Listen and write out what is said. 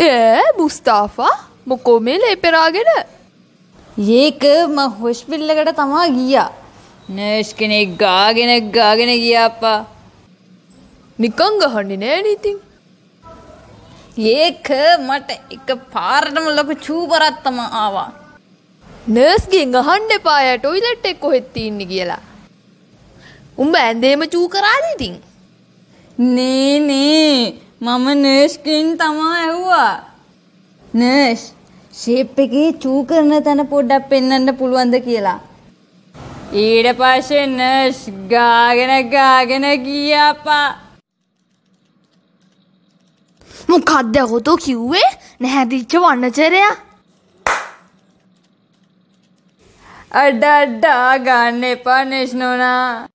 ඒ බුස්ථාෆා මොකෝ මේ ලේපෙරාගෙන ඒක ම හොස්පිල්ලකට තමා ගියා නර්ස් කෙනෙක් ගාගෙන ගාගෙන ගියාපා නිකං ගහන්නේ නෑ නීතින් ඒක මට එක පාරටම ලොකු චූපරත්තම ආවා නර්ස්ගෙන් ගහන්න එපාය ටොයිලට් එක් කොහෙත් තින්නේ කියලා උඹ ඇඳේම චූ කරාද ඉතින් නේ නේ මම නර්ස්කින් තමා ඇහුවා. නර්ස් ෂේප් එකේ චූ කරන තැන පොඩ්ඩක් පෙන්වන්න පුළුවන්ද කියලා. ඊට පස්සේ නර්ස් ගාගෙන ගාගෙන ගියාපා. මොකක්ද හොතෝ කිව්වේ? නැහැදිච්ච වන්නචරයා. අඩ අඩ ගන්න එපා නෙෂ්නෝනා.